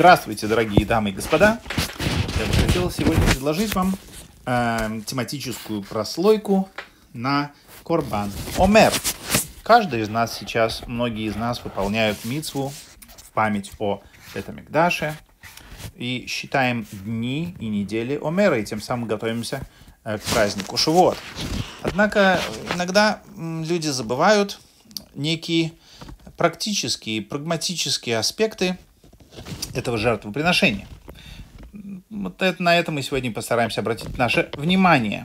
Здравствуйте, дорогие дамы и господа! Я бы хотел сегодня предложить вам э, тематическую прослойку на Корбан Омер. Каждый из нас сейчас, многие из нас выполняют мицву в память о Тетамикдаше и считаем дни и недели Омера, и тем самым готовимся э, к празднику Шивот. Однако иногда люди забывают некие практические, прагматические аспекты – этого жертвоприношения. Вот это, на это мы сегодня постараемся обратить наше внимание.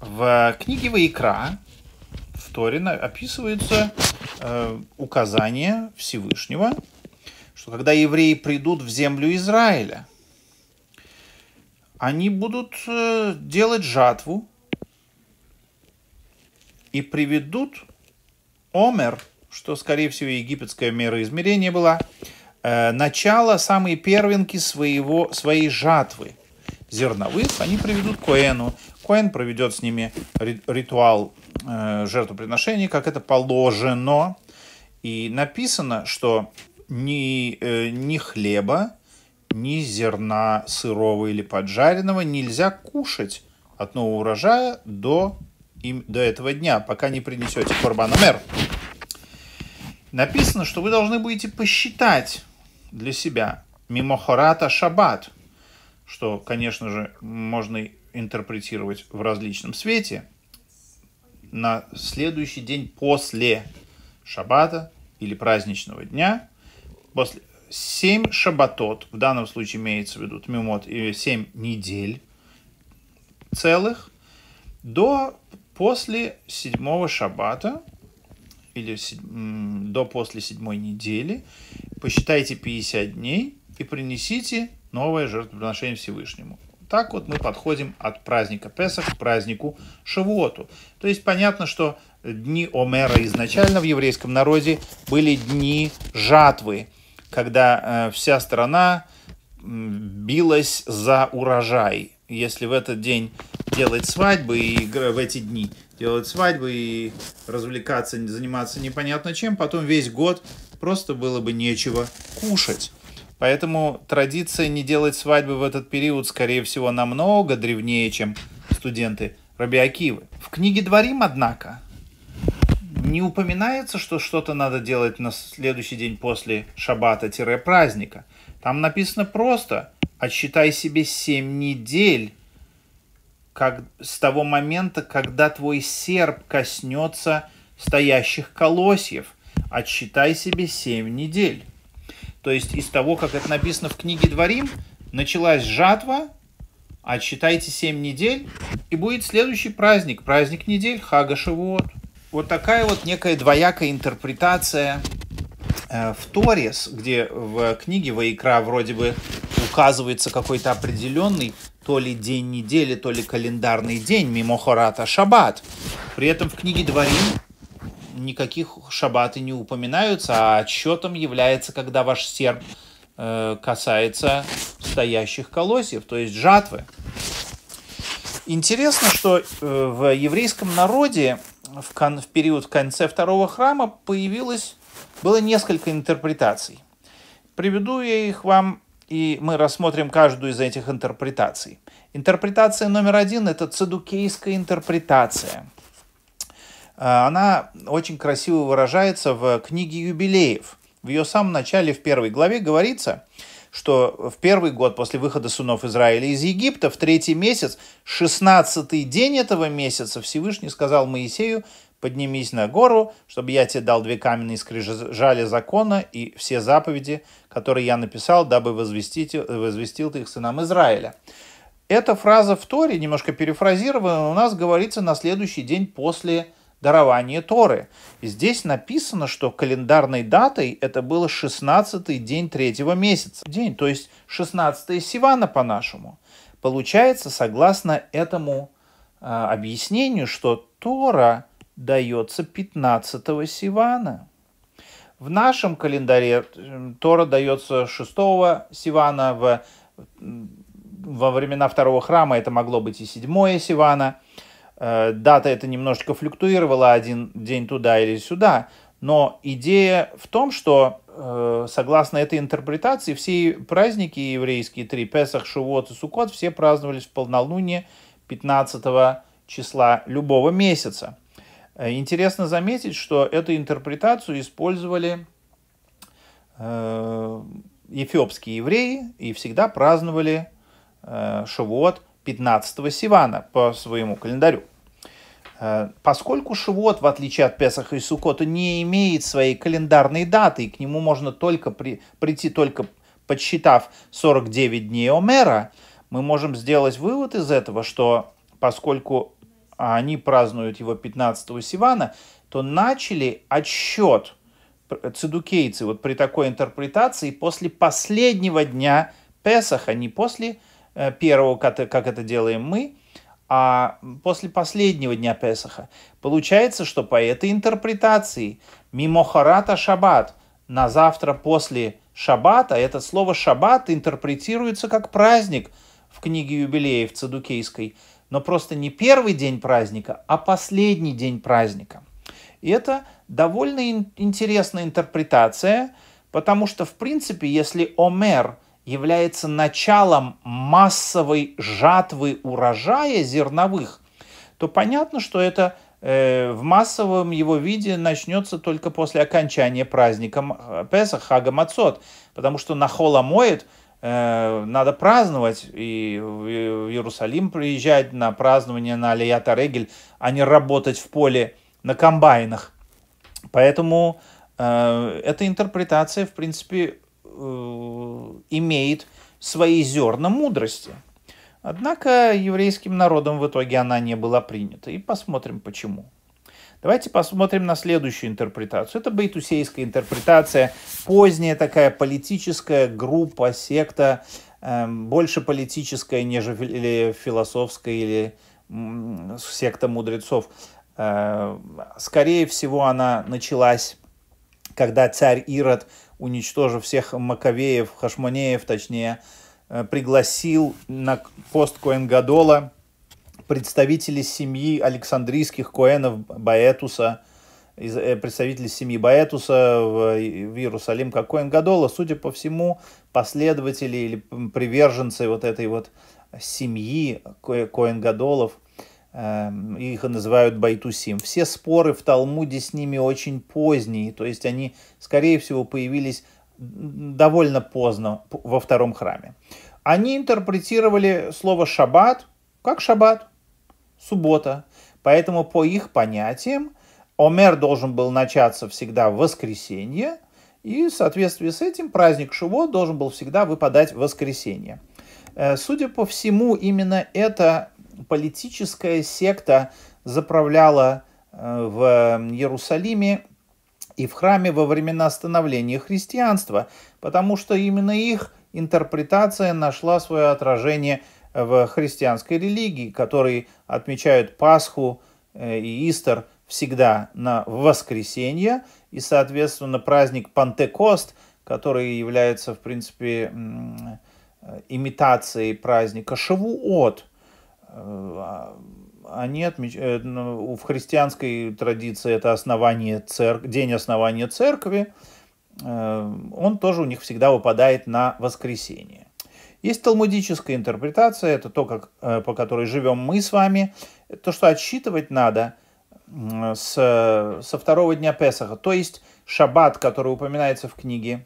В книге Ваикра в Торе описывается э, указание Всевышнего, что когда евреи придут в землю Израиля, они будут э, делать жатву и приведут Омер, что, скорее всего, египетская мера измерения была, Э, начало, самые первенки своего, своей жатвы зерновых, они приведут к Коэну. Коэн проведет с ними ритуал э, жертвоприношений, как это положено. И написано, что ни, э, ни хлеба, ни зерна сырого или поджаренного нельзя кушать от нового урожая до, им, до этого дня, пока не принесете корбаномер. Написано, что вы должны будете посчитать для себя. Мимохората шаббат, что, конечно же, можно интерпретировать в различном свете, на следующий день после шаббата или праздничного дня, после семь шаббатот, в данном случае имеется в виду мимот, 7 недель целых, до после седьмого шаббата, или до после седьмой недели, посчитайте 50 дней и принесите новое жертвоприношение Всевышнему. Так вот мы подходим от праздника Песах к празднику Шавуоту. То есть понятно, что дни Омера изначально в еврейском народе были дни жатвы, когда э, вся страна билась за урожай, если в этот день делать свадьбы и в эти дни делать свадьбы и развлекаться, заниматься непонятно чем, потом весь год просто было бы нечего кушать. Поэтому традиция не делать свадьбы в этот период, скорее всего, намного древнее, чем студенты Раби В книге «Дворим», однако, не упоминается, что что-то надо делать на следующий день после шаббата-праздника. Там написано просто – отсчитай а себе семь недель как, с того момента, когда твой серп коснется стоящих колосьев. Отсчитай себе семь недель. То есть из того, как это написано в книге Дворим, началась жатва, отсчитайте семь недель, и будет следующий праздник, праздник недель Хага Шавуот. Вот такая вот некая двоякая интерпретация э, в Торис, где в книге Ваикра вроде бы указывается какой-то определенный то ли день недели, то ли календарный день, Мимохората Шаббат. При этом в книге Дворим никаких шаббаты не упоминаются, а отсчетом является, когда ваш серп э, касается стоящих колосьев, то есть жатвы. Интересно, что э, в еврейском народе в, кон, в период в конце второго храма появилось, было несколько интерпретаций. Приведу я их вам и мы рассмотрим каждую из этих интерпретаций. Интерпретация номер один – это цедукейская интерпретация. А, она очень красиво выражается в книге юбилеев. В ее самом начале, в первой главе, говорится, что в первый год после выхода сынов Израиля из Египта, в третий месяц, шестнадцатый день этого месяца, Всевышний сказал Моисею, поднимись на гору, чтобы я тебе дал две каменные скрижали закона и все заповеди, которые я написал, дабы возвестить, возвестил ты их сынам Израиля. Эта фраза в Торе, немножко перефразирована, у нас говорится на следующий день после дарования Торы. И здесь написано, что календарной датой это было 16-й день третьего месяца. День, то есть 16 Сивана по-нашему. Получается, согласно этому э, объяснению, что Тора – дается 15 Сивана. В нашем календаре э, Тора дается 6 Сивана, в, во времена второго храма это могло быть и 7 Сивана. Э, дата это немножечко флюктуировала один день туда или сюда, но идея в том, что э, согласно этой интерпретации все праздники еврейские, три Песах, Шивот и Сукот, все праздновались в полнолуние 15 числа любого месяца – Э, интересно заметить, что эту интерпретацию использовали э, эфиопские евреи и всегда праздновали э, Шавуот 15 Сивана по своему календарю. Поскольку Шивот, в отличие от Песаха и Сукота, не имеет своей календарной даты, и к нему можно только при, прийти, только подсчитав 49 дней Омера, мы можем сделать вывод из этого, что поскольку а они празднуют его 15-го Сивана, то начали отсчет цидукейцы вот при такой интерпретации после последнего дня Песаха, не после э, первого, как это делаем мы, а после последнего дня Песаха. Получается, что по этой интерпретации мимохарата шаббат на завтра после шаббата, это слово шаббат интерпретируется как праздник в книге юбилеев цедукейской но просто не первый день праздника, а последний день праздника. И это довольно интересная интерпретация, потому что, в принципе, если Омер является началом массовой жатвы урожая зерновых, то понятно, что это э, в массовом его виде начнется только после окончания праздника э, Песах, Хага Мацот, потому что на Хола Э, надо праздновать и в Иерусалим приезжать на празднование на Алията Регель, а не работать в поле на комбайнах. Поэтому э, эта интерпретация, в принципе, э, имеет свои зерна мудрости. Однако еврейским народом в итоге она не была принята. И посмотрим почему. Давайте посмотрим на следующую интерпретацию. Это бейтусейская интерпретация, поздняя такая политическая группа, секта, эм, больше политическая, нежели философская или секта мудрецов. Э, скорее всего, она началась, когда царь Ирод, уничтожив всех маковеев, хашмонеев, точнее, э, пригласил на пост Коэнгадола представители семьи Александрийских Коэнов Баэтуса, э, представители семьи Баэтуса в, в Иерусалим, как Коэн Гадола, судя по всему, последователи или приверженцы вот этой вот семьи Коэн Гадолов, эм, их называют Байтусим. Все споры в Талмуде с ними очень поздние, то есть они, скорее всего, появились довольно поздно во втором храме. Они интерпретировали слово «шаббат» как «шаббат», суббота. Поэтому по их понятиям Омер должен был начаться всегда в воскресенье, и в соответствии с этим праздник Шивот должен был всегда выпадать в воскресенье. Э, судя по всему, именно эта политическая секта заправляла э, в Иерусалиме и в храме во времена становления христианства, потому что именно их интерпретация нашла свое отражение в христианской религии, которые отмечают Пасху э, и Истер всегда на воскресенье, и, соответственно, праздник Пантекост, который является, в принципе, имитацией праздника Шавуот, э, они отмеч... Э, ну, в христианской традиции это основание церк... день основания церкви, он тоже у них всегда выпадает на воскресенье. Есть талмудическая интерпретация, это то, как, э, по которой живем мы с вами, то, что отсчитывать надо э, с, э, со второго дня Песаха, то есть шаббат, который упоминается в книге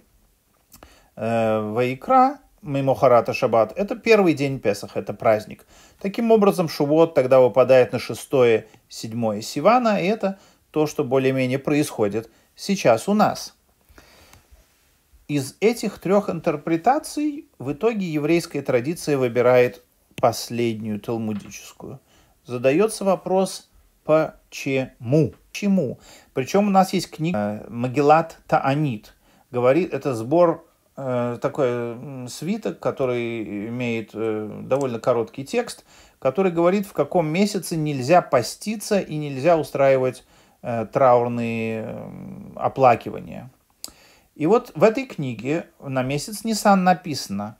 э, Ваикра, Мимохарата Шаббат, это первый день Песаха, это праздник. Таким образом, Шувот тогда выпадает на шестое, седьмое Сивана, и это то, что более-менее происходит сейчас у нас. Из этих трех интерпретаций в итоге еврейская традиция выбирает последнюю талмудическую. Задается вопрос «почему?». Почему? Причем у нас есть книга э, «Магеллат Таанит». Говорит, это сбор э, такой свиток, который имеет э, довольно короткий текст, который говорит, в каком месяце нельзя поститься и нельзя устраивать э, траурные оплакивания. И вот в этой книге на месяц Нисан написано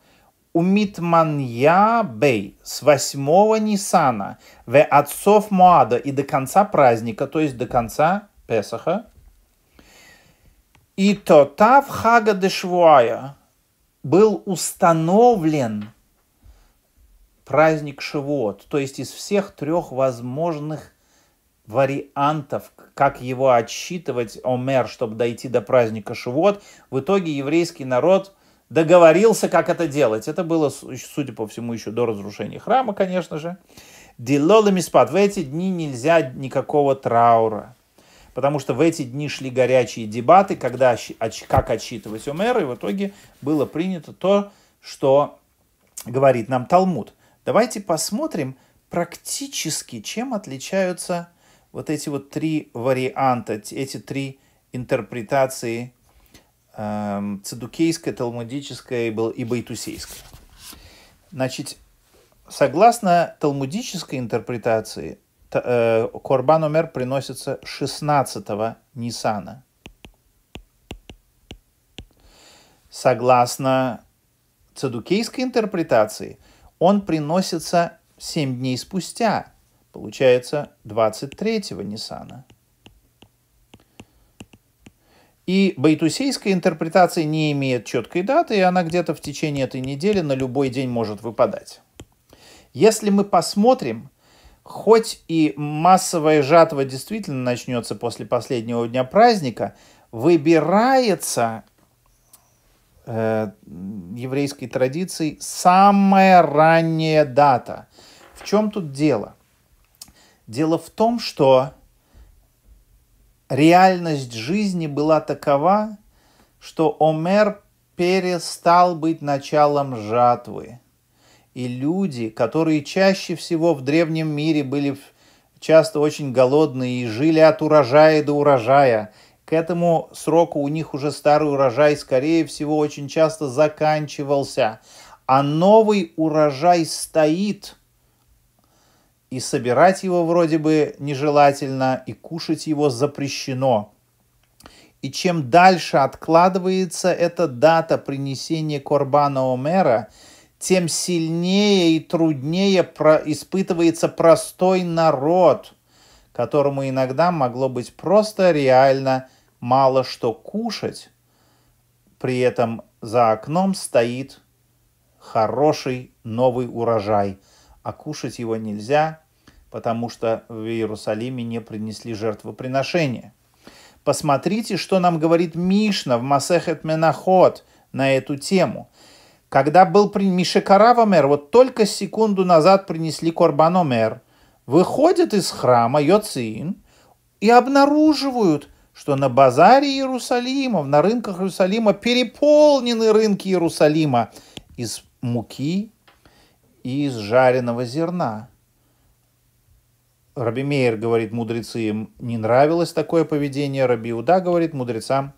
«Умитманья бей» с восьмого Нисана в отцов Моада» и до конца праздника, то есть до конца Песаха. «И тотав хага дешвуая» был установлен праздник Шивот, то есть из всех трех возможных вариантов, как его отсчитывать, Омер, чтобы дойти до праздника Шивот. В итоге еврейский народ договорился, как это делать. Это было, судя по всему, еще до разрушения храма, конечно же. Дилола Миспад. В эти дни нельзя никакого траура. Потому что в эти дни шли горячие дебаты, когда, как отсчитывать Омер, и в итоге было принято то, что говорит нам Талмуд. Давайте посмотрим практически, чем отличаются вот эти вот три варианта, эти три интерпретации э, эм, цедукейская, талмудическая и байтусейская. Значит, согласно талмудической интерпретации, э, Корбан Омер приносится 16-го Нисана. Согласно цедукейской интерпретации, он приносится 7 дней спустя – Получается 23-го Ниссана. И байтусейская интерпретация не имеет четкой даты, и она где-то в течение этой недели на любой день может выпадать. Если мы посмотрим, хоть и массовая жатва действительно начнется после последнего дня праздника, выбирается э, еврейской традицией самая ранняя дата. В чем тут дело? Дело в том, что реальность жизни была такова, что Омер перестал быть началом жатвы. И люди, которые чаще всего в древнем мире были часто очень голодные и жили от урожая до урожая, к этому сроку у них уже старый урожай, скорее всего, очень часто заканчивался. А новый урожай стоит, и собирать его вроде бы нежелательно, и кушать его запрещено. И чем дальше откладывается эта дата принесения Корбана Омера, тем сильнее и труднее про испытывается простой народ, которому иногда могло быть просто реально мало что кушать. При этом за окном стоит хороший новый урожай, а кушать его нельзя, потому что в Иерусалиме не принесли жертвоприношения. Посмотрите, что нам говорит Мишна в Масехет Менахот на эту тему. Когда был при Мишекаравамер, вот только секунду назад принесли Корбаномер, выходят из храма Йоцин и обнаруживают – что на базаре Иерусалима, на рынках Иерусалима переполнены рынки Иерусалима из муки и из жареного зерна. Раби Мейер говорит, мудрецы им не нравилось такое поведение. Раби Уда говорит, мудрецам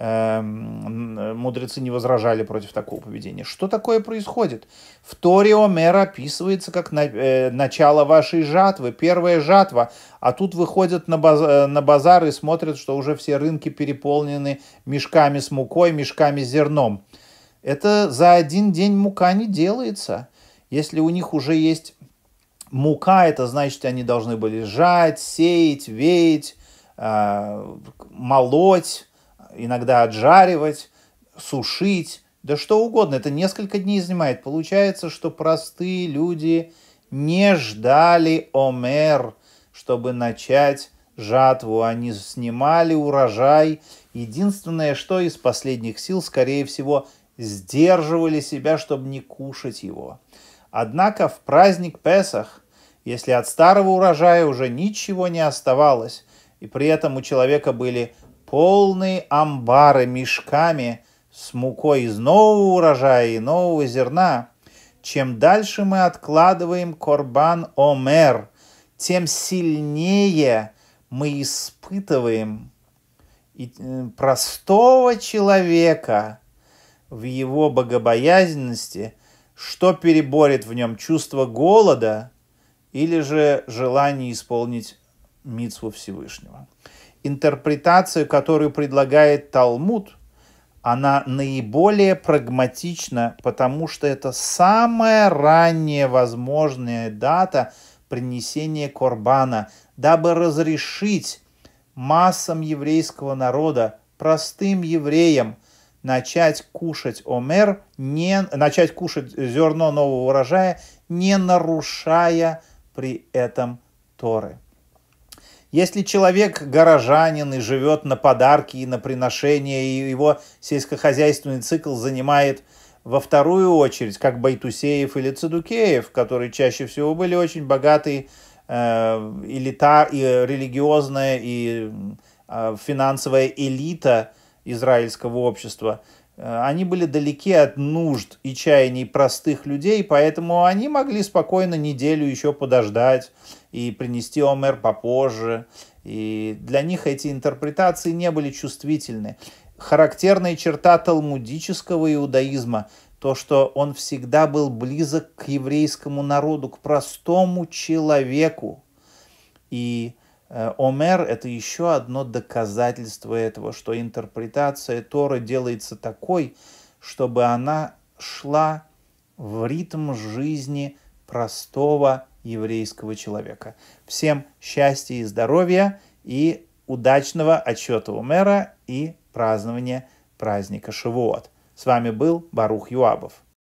э, мудрецы не возражали против такого поведения. Что такое происходит? В Торе Омер описывается как на, э, начало вашей жатвы, первая жатва. А тут выходят на, баз, э, на базар и смотрят, что уже все рынки переполнены мешками с мукой, мешками с зерном. Это за один день мука не делается. Если у них уже есть Мука – это значит, они должны были жать, сеять, веять, э, молоть, иногда отжаривать, сушить, да что угодно. Это несколько дней занимает. Получается, что простые люди не ждали Омер, чтобы начать жатву. Они снимали урожай. Единственное, что из последних сил, скорее всего, сдерживали себя, чтобы не кушать его. Однако в праздник Песах если от старого урожая уже ничего не оставалось, и при этом у человека были полные амбары мешками с мукой из нового урожая и нового зерна, чем дальше мы откладываем Корбан Омер, тем сильнее мы испытываем э, простого человека в его богобоязненности, что переборет в нем чувство голода – или же желание исполнить митсву Всевышнего. Интерпретация, которую предлагает Талмуд, она наиболее прагматична, потому что это самая ранняя возможная дата принесения Корбана, дабы разрешить массам еврейского народа, простым евреям, начать кушать омер, не, начать кушать зерно нового урожая, не нарушая при этом Торы. Если человек горожанин и живет на подарки и на приношения, и его сельскохозяйственный цикл занимает во вторую очередь, как Байтусеев или Цедукеев, которые чаще всего были очень богатые элита, и религиозная, и э, финансовая элита израильского общества – Э, они были далеки от нужд и чаяний простых людей, поэтому они могли спокойно неделю еще подождать и принести Омер попозже. И для них эти интерпретации не были чувствительны. Характерная черта талмудического иудаизма – то, что он всегда был близок к еврейскому народу, к простому человеку. И Э, Омер – это еще одно доказательство этого, что интерпретация Торы делается такой, чтобы она шла в ритм жизни простого еврейского человека. Всем счастья и здоровья и удачного отчета Умера и празднования праздника Шивуот. С вами был Барух Юабов.